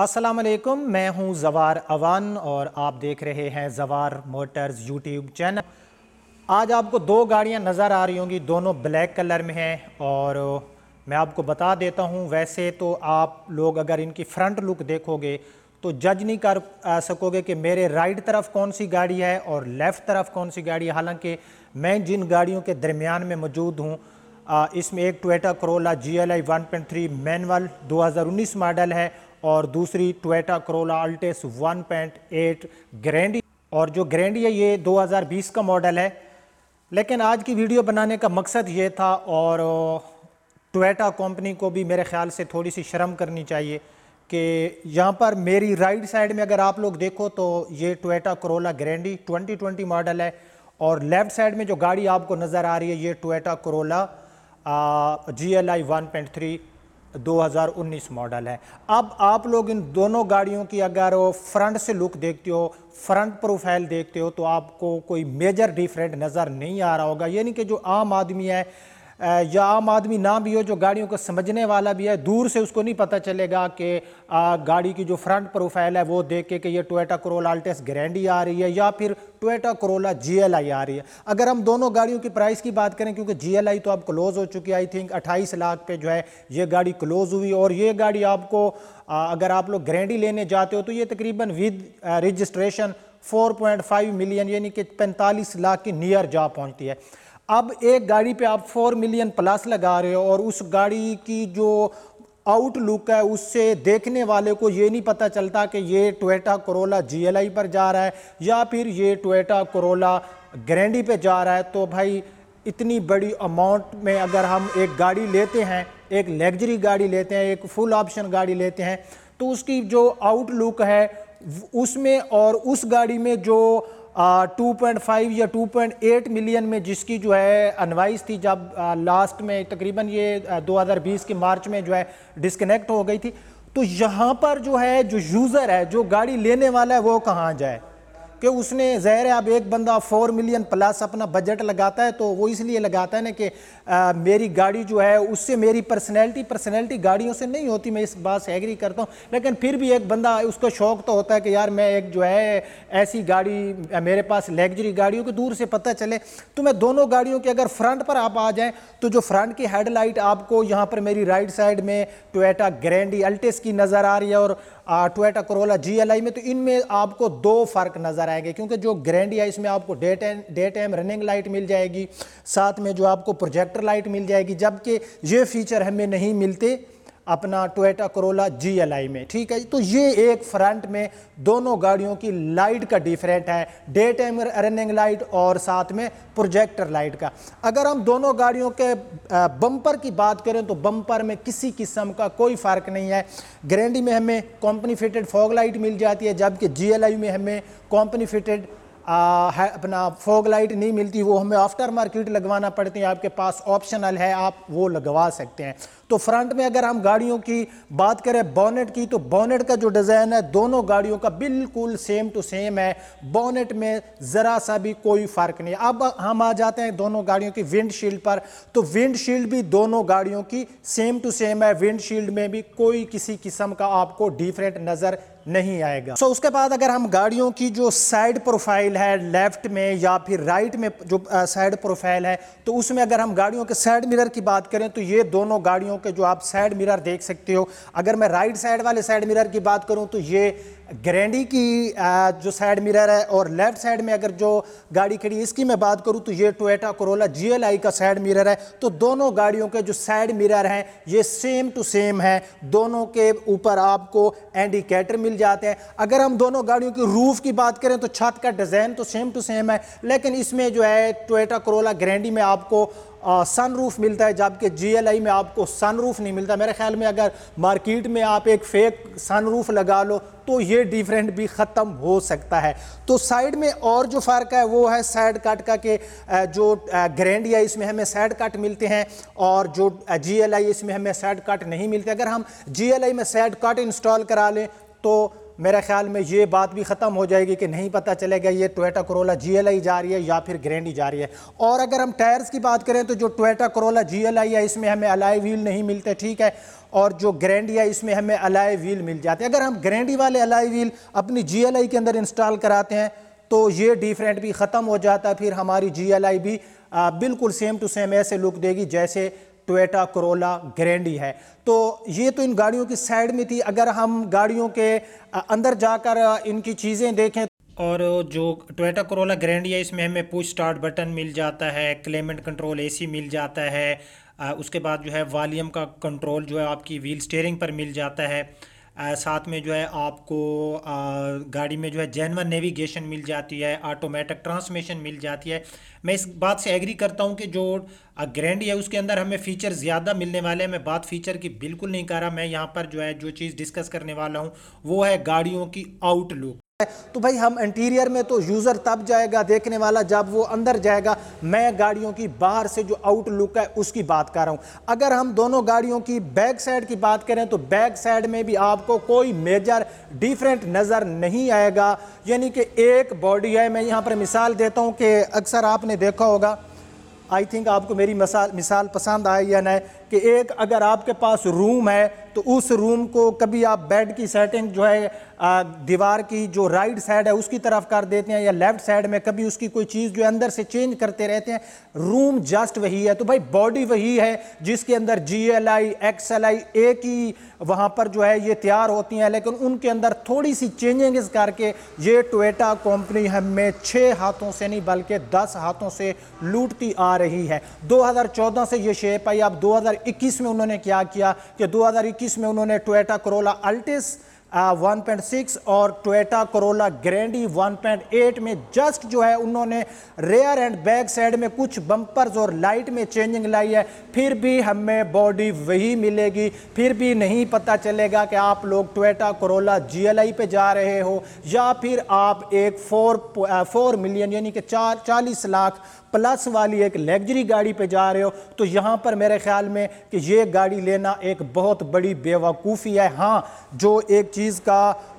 असलम मैं हूं जवार अवान और आप देख रहे हैं जवार मोटर्स यूट्यूब चैनल आज आपको दो गाड़ियां नज़र आ रही होंगी दोनों ब्लैक कलर में हैं और मैं आपको बता देता हूं वैसे तो आप लोग अगर इनकी फ्रंट लुक देखोगे तो जज नहीं कर सकोगे कि मेरे राइट तरफ कौन सी गाड़ी है और लेफ़्ट तरफ कौन सी गाड़ी है हालांकि मैं जिन गाड़ियों के दरमियान में मौजूद हूँ इसमें एक Toyota Corolla G L I one point three manual दो हज़ार उन्नीस मॉडल है और दूसरी टोयटा करोला अल्टेस 1.8 ग्रैंड और जो ग्रैंड ये 2020 का मॉडल है लेकिन आज की वीडियो बनाने का मकसद ये था और टोयटा कंपनी को भी मेरे ख्याल से थोड़ी सी शर्म करनी चाहिए कि यहाँ पर मेरी राइट साइड में अगर आप लोग देखो तो ये टोयटा करोला ग्रैंडी 2020 मॉडल है और लेफ़्ट साइड में जो गाड़ी आपको नज़र आ रही है ये Toyota Corolla G L I one point three 2019 model है अब आप लोग इन दोनों गाड़ियों की अगर फ्रंट से लुक देखते हो फ्रंट प्रोफाइल देखते हो तो आपको कोई मेजर डिफरेंट नज़र नहीं आ रहा होगा यानी कि जो आम आदमी है या आम आदमी ना भी हो जो गाड़ियों को समझने वाला भी है दूर से उसको नहीं पता चलेगा कि गाड़ी की जो फ्रंट प्रोफाइल है वो देख के कि ये टोयोटा करोला अल्टेस ग्रैंडी आ रही है या फिर टोयोटा करोला जी आ रही है अगर हम दोनों गाड़ियों की प्राइस की बात करें क्योंकि जी तो अब क्लोज़ हो चुकी है आई थिंक अट्ठाईस लाख पे जो है ये गाड़ी क्लोज़ हुई और ये गाड़ी आपको अगर आप लोग ग्रैंडी लेने जाते हो तो ये तकरीबन विद रजिस्ट्रेशन 4.5 मिलियन यानी कि 45 लाख के नियर जा पहुंचती है अब एक गाड़ी पे आप फोर मिलियन प्लस लगा रहे हो और उस गाड़ी की जो आउटलुक है उससे देखने वाले को ये नहीं पता चलता कि ये टोयटा करोला जीएलआई पर जा रहा है या फिर ये टोयटा करोला ग्रैंडी पे जा रहा है तो भाई इतनी बड़ी अमाउंट में अगर हम एक गाड़ी लेते हैं एक लग्जरी गाड़ी लेते हैं एक फुल ऑप्शन गाड़ी लेते हैं तो उसकी जो आउटलुक है उसमें और उस गाड़ी में जो 2.5 या 2.8 मिलियन में जिसकी जो है अनवाइस थी जब लास्ट में तकरीबन ये 2020 के मार्च में जो है डिस्कनेक्ट हो गई थी तो यहाँ पर जो है जो यूज़र है जो गाड़ी लेने वाला है वो कहाँ जाए कि उसने जहर है अब एक बंदा फोर मिलियन प्लस अपना बजट लगाता है तो वो इसलिए लगाता है ना कि मेरी गाड़ी जो है उससे मेरी पर्सनैलिटी पर्सनैलिटी गाड़ियों से नहीं होती मैं इस बात से एग्री करता हूँ लेकिन फिर भी एक बंदा उसको शौक तो होता है कि यार मैं एक जो है ऐसी गाड़ी मेरे पास लग्जरी गाड़ियों को दूर से पता चले तो मैं दोनों गाड़ियों के अगर फ्रंट पर आप आ जाएँ तो जो फ्रंट की हेडलाइट आपको यहाँ पर मेरी राइट साइड में टोटा ग्रैंडी अल्टेस की नज़र आ रही है और टोयटा करोला आई में तो इनमें आपको दो फ़र्क नज़र आएंगे क्योंकि जो ग्रैंडिया इसमें आपको daytime daytime running light मिल जाएगी साथ में जो आपको प्रोजेक्टर लाइट मिल जाएगी जबकि ये फीचर हमें नहीं मिलते अपना Toyota Corolla G L I में ठीक है तो ये एक फ्रंट में दोनों गाड़ियों की लाइट का डिफरेंट है डे टाइम रनिंग लाइट और साथ में प्रोजेक्टर लाइट का अगर हम दोनों गाड़ियों के बम्पर की बात करें तो बम्पर में किसी किस्म का कोई फ़र्क नहीं है ग्रैंडी में हमें कॉम्पनी फिटेड फॉग लाइट मिल जाती है जबकि जी एल आई में हमें कॉम्पनी फिटेड आ, है अपना फोग लाइट नहीं मिलती वो हमें आफ्टर मार्केट लगवाना पड़ती है आपके पास ऑप्शनल है आप वो लगवा सकते हैं तो फ्रंट में अगर हम गाड़ियों की बात करें बॉनेट की तो बोनेट का जो डिज़ाइन है दोनों गाड़ियों का बिल्कुल सेम टू सेम है बोनेट में ज़रा सा भी कोई फ़र्क नहीं अब हम आ जाते हैं दोनों गाड़ियों की विंडशील्ड पर तो विंडशील्ड भी दोनों गाड़ियों की सेम टू सेम है विंडशील्ड में भी कोई किसी किस्म का आपको डिफरेंट नज़र नहीं आएगा सो so, उसके बाद अगर हम गाड़ियों की जो साइड प्रोफाइल है लेफ्ट में या फिर राइट में जो साइड प्रोफाइल है तो उसमें अगर हम गाड़ियों के साइड मिरर की बात करें तो ये दोनों गाड़ियों कि जो आप साइड मिरर देख सकते हो अगर मैं राइट साइड वाले साइड मिरर की बात करूं तो ये ग्रैंडी की जो साइड मिरर है और लेफ्ट साइड में अगर जो गाड़ी खड़ी है इसकी मैं बात करूं तो ये टोयोटा कोरोला जीएलआई का साइड मिरर है तो दोनों गाड़ियों के जो साइड मिरर हैं ये सेम टू सेम है दोनों के ऊपर आपको इंडिकेटर मिल जाते हैं अगर हम दोनों गाड़ियों की रूफ़ की बात करें तो छत का डिज़ाइन तो सेम टू सेम है लेकिन इसमें जो है टोयटा करोला ग्रैंडी में आपको सन रूफ मिलता है जबकि जी में आपको सन रूफ नहीं मिलता मेरे ख्याल में अगर मार्केट में आप एक फेक सन रूफ लगा लो तो ये ये डिफरेंट भी ख़त्म हो सकता है तो साइड में और जो फ़र्क है वो है साइड कट का के जो ग्रैंड या इसमें हमें साइड कट मिलते हैं और जो जी एल आई इसमें हमें साइड कट नहीं मिलते अगर हम जी एल आई में साइड कट इंस्टॉल करा लें तो मेरे ख्याल में ये बात भी ख़त्म हो जाएगी कि नहीं पता चलेगा ये Toyota Corolla G L I जा रही है या फिर ग्रैंड ही जा रही है और अगर हम टायर्स की बात करें तो जो Toyota Corolla G L I है इसमें हमें अलाई व्हील नहीं मिलते ठीक है और जो ग्रैंडिया इसमें हमें अलाई व्हील मिल जाते हैं अगर हम ग्रैंडी वाले अलाई व्हील अपनी जी के अंदर इंस्टॉल कराते हैं तो ये डिफरेंट भी ख़त्म हो जाता है फिर हमारी जी भी आ, बिल्कुल सेम टू सेम ऐसे लुक देगी जैसे टोटा करोला ग्रैंडी है तो ये तो इन गाड़ियों की साइड में थी अगर हम गाड़ियों के अंदर जाकर इनकी चीज़ें देखें तो- और जो टोटा करोला ग्रैंडी है इसमें हमें पुश स्टार्ट बटन मिल जाता है क्लेमेंट कंट्रोल एसी मिल जाता है उसके बाद जो है वालीम का कंट्रोल जो है आपकी व्हील स्टेयरिंग पर मिल जाता है साथ में जो है आपको आ, गाड़ी में जो है जैनवन नेविगेशन मिल जाती है ऑटोमेटिक ट्रांसमिशन मिल जाती है मैं इस बात से एग्री करता हूँ कि जो ग्रैंड है उसके अंदर हमें फ़ीचर ज़्यादा मिलने वाले हैं मैं बात फ़ीचर की बिल्कुल नहीं कर रहा मैं यहाँ पर जो है जो चीज़ डिस्कस करने वाला हूँ वो है गाड़ियों की आउटलुक तो भाई हम इंटीरियर में तो यूज़र तब जाएगा देखने वाला जब वो अंदर जाएगा मैं गाड़ियों की बाहर से जो आउटलुक है उसकी बात कर रहा हूं अगर हम दोनों गाड़ियों की बैक साइड की बात करें तो बैक साइड में भी आपको कोई मेजर डिफरेंट नज़र नहीं आएगा यानी कि एक बॉडी है मैं यहां पर मिसाल देता हूं कि अक्सर आपने देखा होगा आई थिंक आपको मेरी मिसाल मिसाल पसंद आए या ना कि एक अगर आपके पास रूम है तो उस रूम को कभी आप बेड की सेटिंग जो है दीवार की जो राइट साइड है उसकी तरफ कर देते हैं या लेफ्ट साइड में कभी उसकी कोई चीज़ जो अंदर से चेंज करते रहते हैं रूम जस्ट वही है तो भाई बॉडी वही है जिसके अंदर G L I X L I एक ही वहाँ पर जो है ये तैयार होती हैं लेकिन उनके अंदर थोड़ी सी चेंजिंग करके ये टोटा कंपनी हमें छः हाथों से नहीं बल्कि दस हाथों से लूटती आ रही है दो से ये शेप आई अब दो में उन्होंने क्या किया कि दो में उन्होंने टोटा करोला अल्टिस 1.6 और टोयोटा करोला ग्रैंडी 1.8 में जस्ट जो है उन्होंने रेयर एंड बैक साइड में कुछ बम्पर्स और लाइट में चेंजिंग लाई है फिर भी हमें बॉडी वही मिलेगी फिर भी नहीं पता चलेगा कि आप लोग टोयोटा करोला जीएलआई पे जा रहे हो या फिर आप एक फोर फोर मिलियन यानी कि चार चालीस लाख प्लस वाली एक लग्जरी गाड़ी पे जा रहे हो तो यहाँ पर मेरे ख्याल में कि ये गाड़ी लेना एक बहुत बड़ी बेवकूफ़ी है हाँ जो एक चीज़ का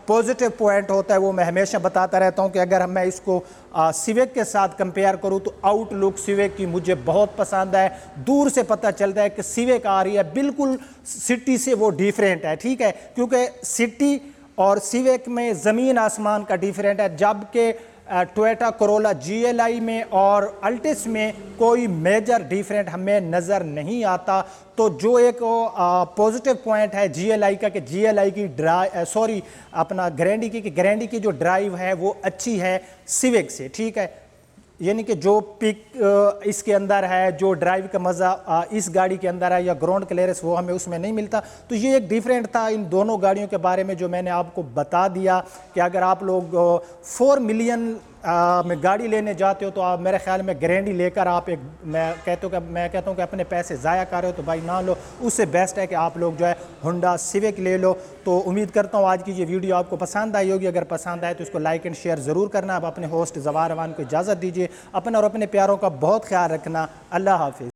पॉजिटिव पॉइंट होता है वो मैं हमेशा बताता रहता हूँ कि अगर मैं इसको सिवेक के साथ कंपेयर करूँ तो आउटलुक सिवेक की मुझे बहुत पसंद है दूर से पता चलता है कि सिवेक आ रही है बिल्कुल सिटी से वो डिफरेंट है ठीक है क्योंकि सिटी और सिवेक में ज़मीन आसमान का डिफरेंट है जबकि टोयोटा करोला जी में और अल्टिस में कोई मेजर डिफरेंट हमें नज़र नहीं आता तो जो एक पॉजिटिव पॉइंट है जी का कि जी की ड्राइव सॉरी अपना ग्रैंडी की कि ग्रैंडी की जो ड्राइव है वो अच्छी है सिविक से ठीक है यानी कि जो पिक इसके अंदर है जो ड्राइव का मज़ा इस गाड़ी के अंदर है या ग्राउंड क्लियरेंस वो हमें उसमें नहीं मिलता तो ये एक डिफरेंट था इन दोनों गाड़ियों के बारे में जो मैंने आपको बता दिया कि अगर आप लोग फोर मिलियन आ, गाड़ी लेने जाते हो तो आप मेरे ख्याल में गारंटी लेकर आप एक मैं कहते हो कि मैं कहता हूँ कि अपने पैसे ज़ाया कर रहे हो तो भाई ना लो उससे बेस्ट है कि आप लोग जो है होंडा सिविक ले लो तो उम्मीद करता हूँ आज की ये वीडियो आपको पसंद आई होगी अगर पसंद आए तो इसको लाइक एंड शेयर ज़रूर करना आप अपने होस्ट जवार को इजाज़त दीजिए अपने और अपने प्यारों का बहुत ख्याल रखना अल्लाह हाफिज़